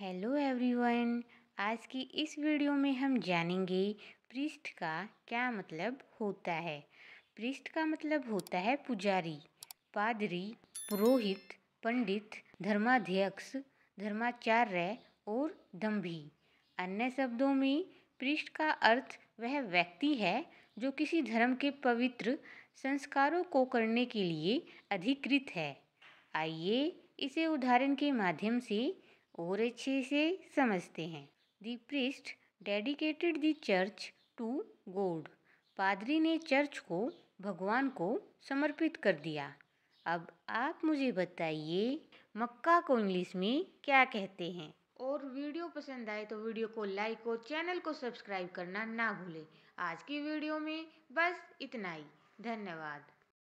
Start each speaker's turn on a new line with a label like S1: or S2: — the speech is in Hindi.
S1: हेलो एवरीवन आज की इस वीडियो में हम जानेंगे पृष्ठ का क्या मतलब होता है पृष्ठ का मतलब होता है पुजारी पादरी पुरोहित पंडित धर्माध्यक्ष धर्माचार्य और दम्भी अन्य शब्दों में पृष्ठ का अर्थ वह व्यक्ति है जो किसी धर्म के पवित्र संस्कारों को करने के लिए अधिकृत है आइए इसे उदाहरण के माध्यम से और अच्छे से समझते हैं the priest dedicated the church to god पादरी ने चर्च को भगवान को समर्पित कर दिया अब आप मुझे बताइए मक्का को इंग्लिश में क्या कहते हैं और वीडियो पसंद आए तो वीडियो को लाइक और चैनल को सब्सक्राइब करना ना भूलें आज की वीडियो में बस इतना ही धन्यवाद